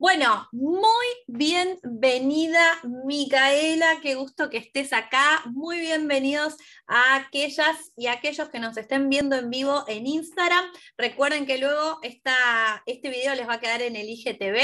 Bueno, muy bienvenida Micaela, qué gusto que estés acá. Muy bienvenidos a aquellas y aquellos que nos estén viendo en vivo en Instagram. Recuerden que luego este video les va a quedar en el IGTV.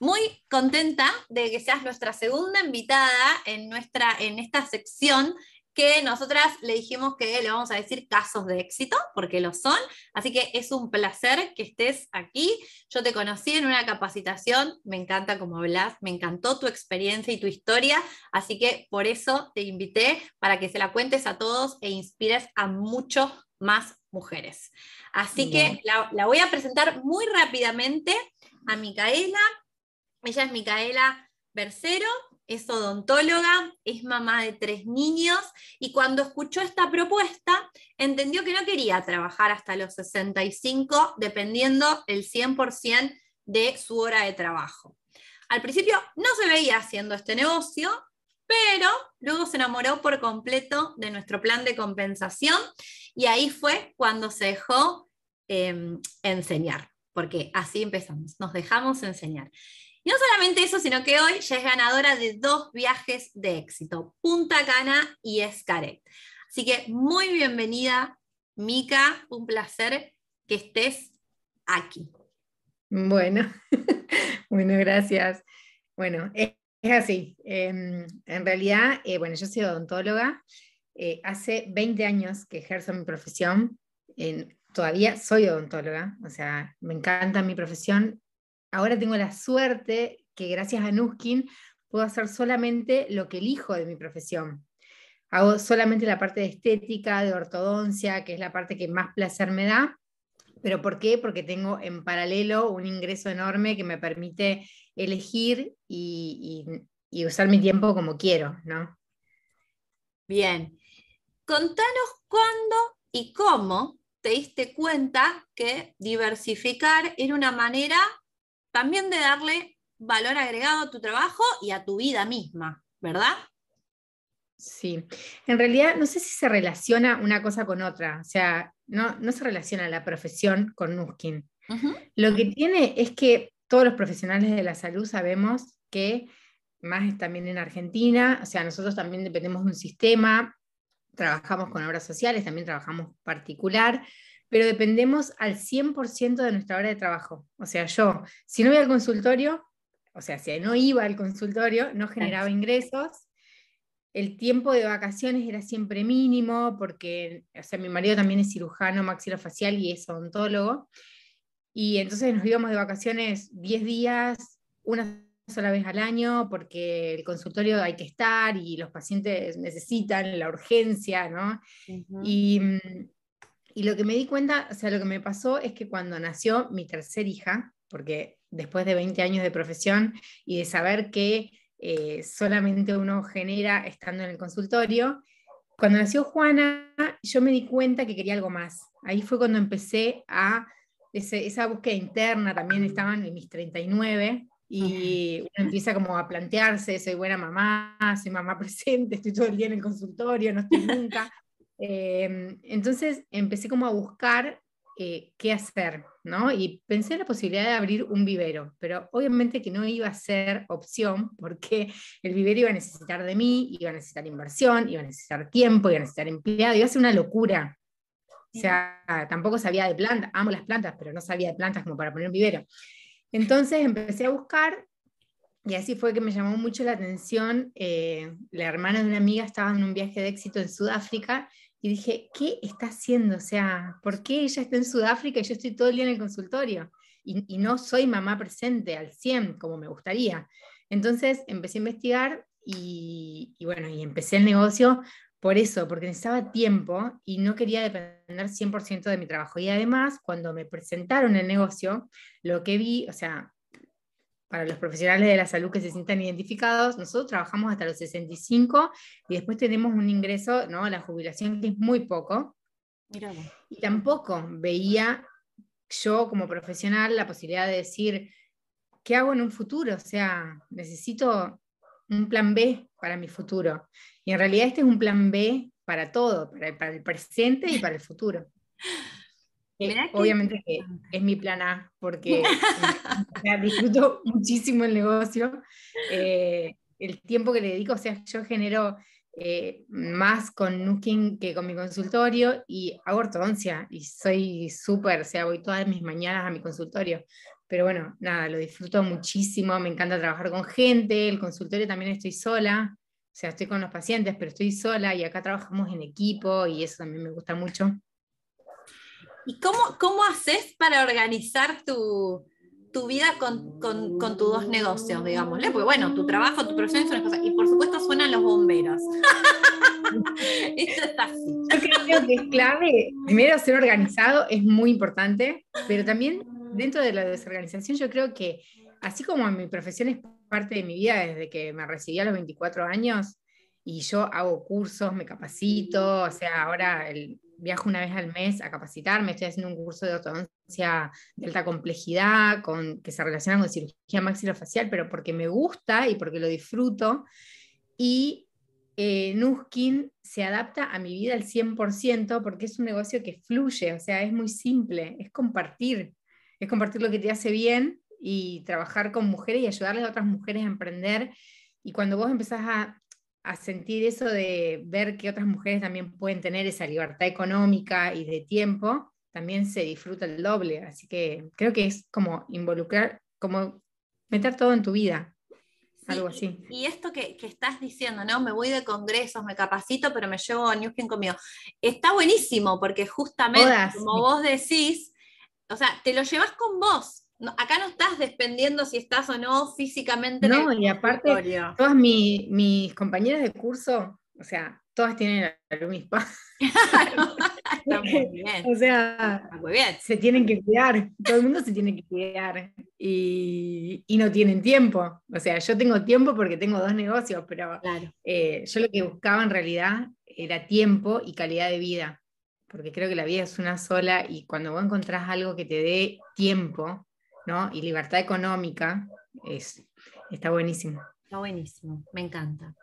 Muy contenta de que seas nuestra segunda invitada en, nuestra, en esta sección que nosotras le dijimos que le vamos a decir casos de éxito, porque lo son. Así que es un placer que estés aquí. Yo te conocí en una capacitación, me encanta cómo hablas, me encantó tu experiencia y tu historia, así que por eso te invité para que se la cuentes a todos e inspires a mucho más mujeres. Así que la, la voy a presentar muy rápidamente a Micaela. Ella es Micaela Bercero, es odontóloga, es mamá de tres niños y cuando escuchó esta propuesta entendió que no quería trabajar hasta los 65 dependiendo el 100% de su hora de trabajo. Al principio no se veía haciendo este negocio, pero luego se enamoró por completo de nuestro plan de compensación y ahí fue cuando se dejó em, enseñar, porque así empezamos, nos dejamos enseñar. Y no solamente eso, sino que hoy ya es ganadora de dos viajes de éxito, Punta Cana y Escaret. Así que muy bienvenida, Mica, un placer que estés aquí. Bueno, bueno, gracias. Bueno, es, así. Em, en realidad, eh, bueno, yo soy odontóloga. Eh, hace 20 años que ejerzo mi profesión. todavía soy odontóloga, o sea, me encanta mi profesión ahora tengo la suerte que gracias a Nuskin puedo hacer solamente lo que elijo de mi profesión. Hago solamente la parte de estética, de ortodoncia, que es la parte que más placer me da. ¿Pero por qué? Porque tengo en paralelo un ingreso enorme que me permite elegir y, usar mi tiempo como quiero, ¿no? Bien. Contanos cuándo y cómo te diste cuenta que diversificar era una manera también de darle valor agregado a tu trabajo y a tu vida misma, ¿verdad? Sí, en realidad no sé si se relaciona una cosa con otra, o sea, no, no se relaciona la profesión con Nuskin. Lo que tiene es que todos los profesionales de la salud sabemos que, más también en Argentina, o sea, nosotros también dependemos de un sistema, trabajamos con obras sociales, también trabajamos particular, pero dependemos al 100% de nuestra hora de trabajo. O sea, yo, si no iba al consultorio, o sea, si no iba al consultorio, no generaba ingresos, el tiempo de vacaciones era siempre mínimo, porque, o sea, mi marido también es cirujano maxilofacial y es odontólogo, y entonces nos íbamos de vacaciones 10 días, una sola vez al año, porque el consultorio hay que estar y los pacientes necesitan la urgencia, ¿no? Y mm, y lo que me di cuenta, o sea, lo que me pasó es que cuando nació mi tercer hija, porque después de 20 años de profesión y de saber que eh, solamente uno genera estando en el consultorio, cuando nació Juana, yo me di cuenta que quería algo más. Ahí fue cuando empecé a esa búsqueda interna, también estaban en mis 39, y uno empieza como a plantearse, soy buena mamá, soy mamá presente, estoy todo el día en el consultorio, no estoy nunca. Em, entonces empecé como a buscar eh, qué hacer, ¿no? Y pensé en la posibilidad de abrir un vivero, pero obviamente que no iba a ser opción porque el vivero iba a necesitar de mí, iba a necesitar inversión, iba a necesitar tiempo, iba a necesitar empleado, iba a ser una locura. O sea, tampoco sabía de plantas, amo las plantas, pero no sabía de plantas como para poner un vivero. Entonces empecé a buscar y así fue que me llamó mucho la atención. Eh, la hermana de una amiga estaba en un viaje de éxito en Sudáfrica y dije, ¿qué está haciendo? O sea, ¿por qué ella está en Sudáfrica y yo estoy todo el día en el consultorio? Y, no soy mamá presente al 100 como me gustaría. Entonces empecé a investigar y, y, bueno, y empecé el negocio por eso, porque necesitaba tiempo y no quería depender 100% de mi trabajo. Y además, cuando me presentaron el negocio, lo que vi, o sea, para los profesionales de la salud que se sientan identificados, nosotros trabajamos hasta los 65 y después tenemos un ingreso, ¿no? La jubilación que es muy poco. Y tampoco veía yo como profesional la posibilidad de decir, ¿qué hago en un futuro? O sea, necesito un plan B para mi futuro. Y en realidad este es un plan B para todo, para el presente y para el futuro. Obviamente que es mi plan A, porque disfruto muchísimo el negocio. Eh, el tiempo que le dedico, o sea, yo genero eh, más con Nuking que con mi consultorio y hago ortodoncia y soy súper, o sea, voy todas mis mañanas a mi consultorio. Pero bueno, nada, lo disfruto muchísimo, me encanta trabajar con gente, el consultorio también estoy sola, o sea, estoy con los pacientes, pero estoy sola y acá trabajamos en equipo y eso también me gusta mucho. ¿Y cómo, cómo haces para organizar tu, tu vida con, con, tus dos negocios, digámosle? Porque bueno, tu trabajo, tu profesión es una cosa. Y por supuesto suenan los bomberos. Esto está así. Yo creo que es clave. Primero, ser organizado es muy importante, pero también dentro de la desorganización yo creo que, así como mi profesión es parte de mi vida desde que me recibí a los 24 años, y yo hago cursos, me capacito, o sea, ahora el, viajo una vez al mes a capacitarme, estoy haciendo un curso de ortodoncia de alta complejidad con, que se relaciona con cirugía maxilofacial, pero porque me gusta y porque lo disfruto. Y eh, Nuskin se adapta a mi vida al 100% porque es un negocio que fluye, o sea, es muy simple, es compartir, es compartir lo que te hace bien y trabajar con mujeres y ayudarles a otras mujeres a emprender. Y cuando vos empezás a a sentir eso de ver que otras mujeres también pueden tener esa libertad económica y de tiempo, también se disfruta el doble. Así que creo que es como involucrar, como meter todo en tu vida. algo así. Y esto que, que, estás diciendo, ¿no? Me voy de congresos, me capacito, pero me llevo a Newskin conmigo. Está buenísimo porque justamente, como vos decís, o sea, te lo llevas con vos, acá no estás dependiendo si estás o no físicamente. No, y aparte, todas mis compañeras de curso, o sea, todas tienen lo Está muy bien. O sea, se tienen que cuidar, todo el mundo se tiene que cuidar y, y, no tienen tiempo. O sea, yo tengo tiempo porque tengo dos negocios, pero eh, yo lo que buscaba en realidad era tiempo y calidad de vida, porque creo que la vida es una sola y cuando vos encontrás algo que te dé tiempo, y libertad económica, es, está buenísimo. Está buenísimo, me encanta.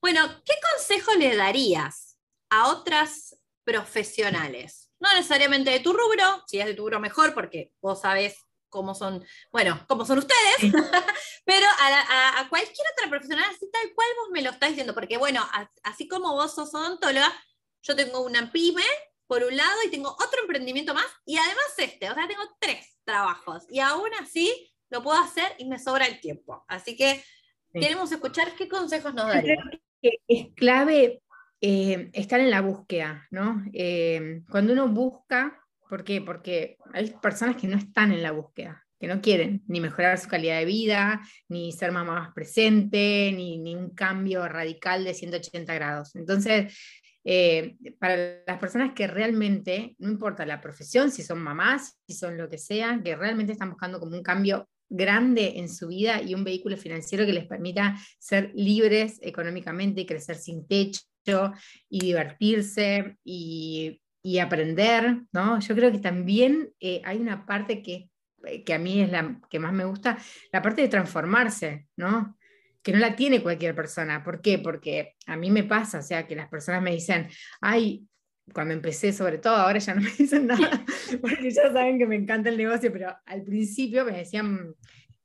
Bueno, ¿qué consejo le darías a otras profesionales? No necesariamente de tu rubro, si es de tu rubro mejor, porque vos sabés cómo son, bueno, cómo son ustedes, pero a, cualquier otra profesional, así tal cual vos me lo estás diciendo, porque bueno, así como vos sos odontóloga, yo tengo una pyme por un lado y tengo otro emprendimiento más y además este, o sea, tengo tres trabajos. Y aún así lo puedo hacer y me sobra el tiempo. Así que queremos escuchar qué consejos nos que Es clave eh, estar en la búsqueda, ¿no? Eh, cuando uno busca, ¿por qué? Porque hay personas que no están en la búsqueda, que no quieren ni mejorar su calidad de vida, ni ser mamá más presente, ni, ni un cambio radical de 180 grados. Entonces, eh, para las personas que realmente, no importa la profesión, si son mamás, si son lo que sea, que realmente están buscando como un cambio grande en su vida y un vehículo financiero que les permita ser libres económicamente y crecer sin techo y divertirse y, aprender, ¿no? Yo creo que también eh, hay una parte que, eh, que a mí es la que más me gusta, la parte de transformarse, ¿no? que no la tiene cualquier persona. ¿Por qué? Porque a mí me pasa, o sea, que las personas me dicen, ay, cuando empecé sobre todo, ahora ya no me dicen nada, porque ya saben que me encanta el negocio, pero al principio me decían,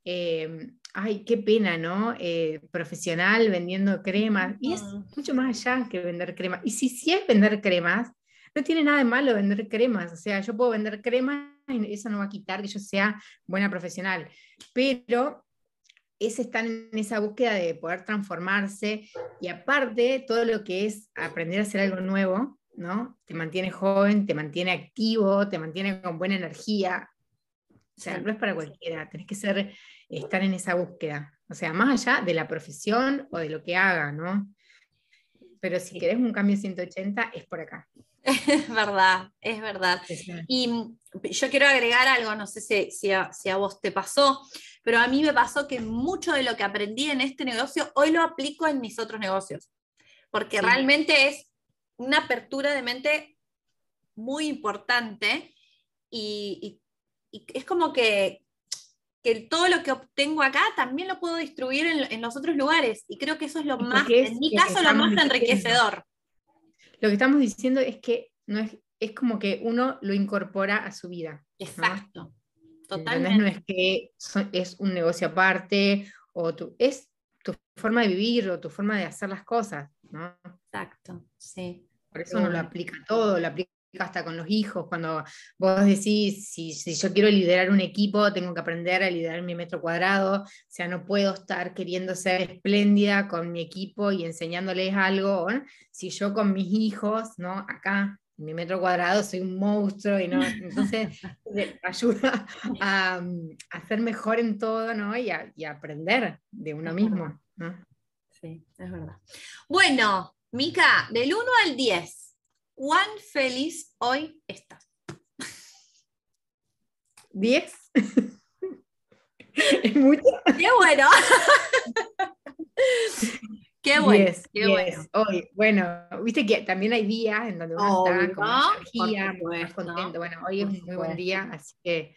eh, ay, qué pena, ¿no? Eh, profesional vendiendo cremas, y es mucho más allá que vender cremas. Y si sí si es vender cremas, no tiene nada de malo vender cremas, o sea, yo puedo vender cremas y eso no va a quitar que yo sea buena profesional, pero es estar en esa búsqueda de poder transformarse y aparte todo lo que es aprender a hacer algo nuevo, ¿no? Te mantiene joven, te mantiene activo, te mantiene con buena energía. O sea, no es para cualquiera, tenés que ser, estar en esa búsqueda. O sea, más allá de la profesión o de lo que haga, ¿no? Pero si querés un cambio 180, es por acá. Es verdad, es verdad. Y yo quiero agregar algo, no sé si, a, vos te pasó, pero a mí me pasó que mucho de lo que aprendí en este negocio, hoy lo aplico en mis otros negocios, porque realmente es una apertura de mente muy importante y, es como que, todo lo que obtengo acá también lo puedo distribuir en, los otros lugares y creo que eso es lo más, en mi caso, lo más enriquecedor lo que estamos diciendo es que no es, como que uno lo incorpora a su vida. Exacto. Totalmente. No es que es un negocio aparte o es tu forma de vivir o tu forma de hacer las cosas, ¿no? Exacto, sí. Por eso uno lo aplica todo, lo aplica hasta con los hijos, cuando vos decís, si, yo quiero liderar un equipo, tengo que aprender a liderar mi metro cuadrado, o sea, no puedo estar queriendo ser espléndida con mi equipo y enseñándoles algo, si yo con mis hijos, ¿no? Acá, en mi metro cuadrado, soy un monstruo y no, entonces ayuda a, hacer mm, ser mejor en todo, ¿no? Y a, aprender de uno mismo, Sí, es verdad. Bueno, Mica, del 1 al 10. ¿Cuán feliz hoy estás? ¿Diez? ¿Es mucho? ¡Qué bueno! Qué bueno. qué bueno. Hoy, bueno, viste que también hay días en donde uno está con energía, más Bueno, hoy es un muy buen día, así que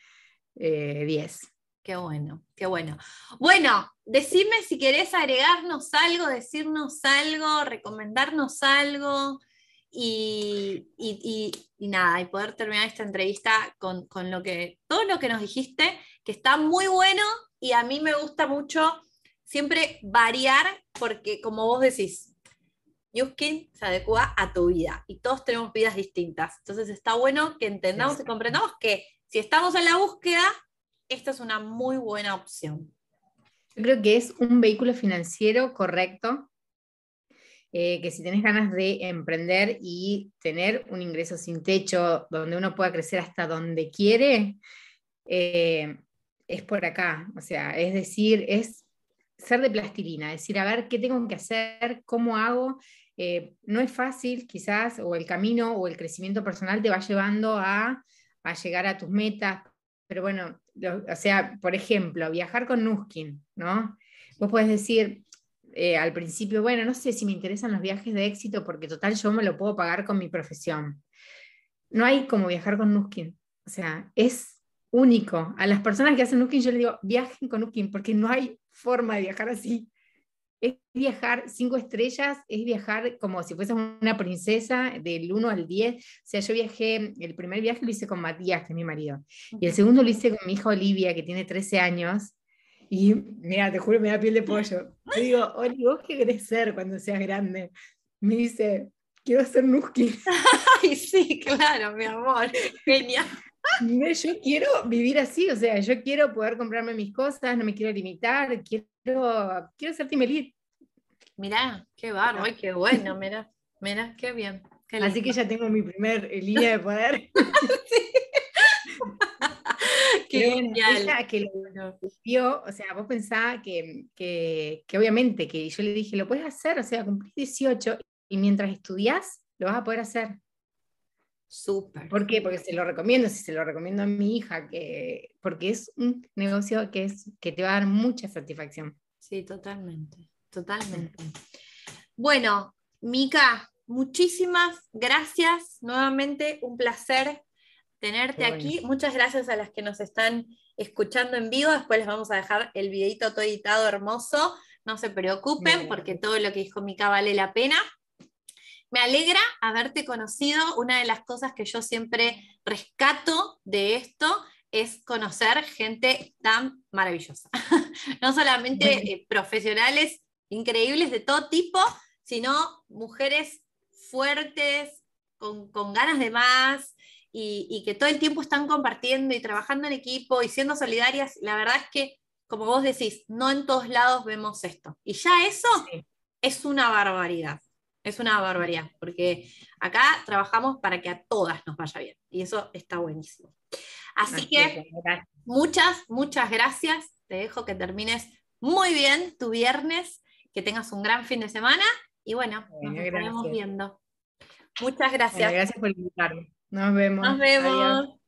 10. Eh, qué bueno, qué bueno. Bueno, decime si querés agregarnos algo, decirnos algo, recomendarnos algo. Y, nada, y poder terminar esta entrevista con, lo que, todo lo que nos dijiste, que está muy bueno y a mí me gusta mucho siempre variar, porque como vos decís, Yuskin se adecua a tu vida y todos tenemos vidas distintas. Entonces está bueno que entendamos y comprendamos que si estamos en la búsqueda, esta es una muy buena opción. Yo creo que es un vehículo financiero correcto eh, que si tenés ganas de emprender y tener un ingreso sin techo donde uno pueda crecer hasta donde quiere, eh, es por acá. O sea, es decir, es ser de plastilina, es decir, a ver qué tengo que hacer, cómo hago. Eh, no es fácil quizás, o el camino o el crecimiento personal te va llevando a, llegar a tus metas. Pero bueno, o sea, por ejemplo, viajar con Nuskin, ¿no? Vos podés decir, eh, al principio, bueno, no sé si me interesan los viajes de éxito porque total yo me lo puedo pagar con mi profesión. No hay como viajar con Nuskin. O sea, es único. A las personas que hacen Nuskin yo les digo, viajen con Nuskin porque no hay forma de viajar así. Es viajar cinco estrellas, es viajar como si fuese una princesa del 1 al 10. O sea, yo viajé, el primer viaje lo hice con Matías, que es mi marido, y el segundo lo hice con mi hija Olivia, que tiene 13 años, y mira, te juro, me da piel de pollo. digo, Oli, ¿vos qué querés ser cuando seas grande? Me dice, quiero ser Nuski. Ay, sí, claro, mi amor, genial. yo quiero vivir así, o sea, yo quiero poder comprarme mis cosas, no me quiero limitar, quiero, quiero ser Timelit. Mirá, qué bárbaro, qué bueno, mirá, mira qué bien. así que ya tengo mi primer línea de poder. sí que que lo o sea, vos pensabas que, obviamente, que yo le dije, lo puedes hacer, o sea, cumplís 18 y mientras estudias, lo vas a poder hacer. Súper. ¿Por qué? Porque se lo recomiendo, si se lo recomiendo a mi hija, que, porque es un negocio que, es, que te va a dar mucha satisfacción. Sí, totalmente, totalmente. Bueno, Mica, muchísimas gracias. Nuevamente un placer tenerte aquí. Muchas gracias a las que nos están escuchando en vivo. Después les vamos a dejar el videito todo editado hermoso. No se preocupen porque todo lo que dijo Mica vale la pena. Me alegra haberte conocido. Una de las cosas que yo siempre rescato de esto es conocer gente tan maravillosa. no solamente eh, profesionales increíbles de todo tipo, sino mujeres fuertes, con, con ganas de más, y, que todo el tiempo están compartiendo y trabajando en equipo y siendo solidarias, la verdad es que, como vos decís, no en todos lados vemos esto. Y ya eso es una barbaridad, es una barbaridad, porque acá trabajamos para que a todas nos vaya bien y eso está buenísimo. Así que muchas, muchas gracias. Te dejo que termines muy bien tu viernes, que tengas un gran fin de semana y bueno, nos vemos viendo. Muchas gracias. gracias por invitarme. Nos vemos. Nos vemos. Adiós.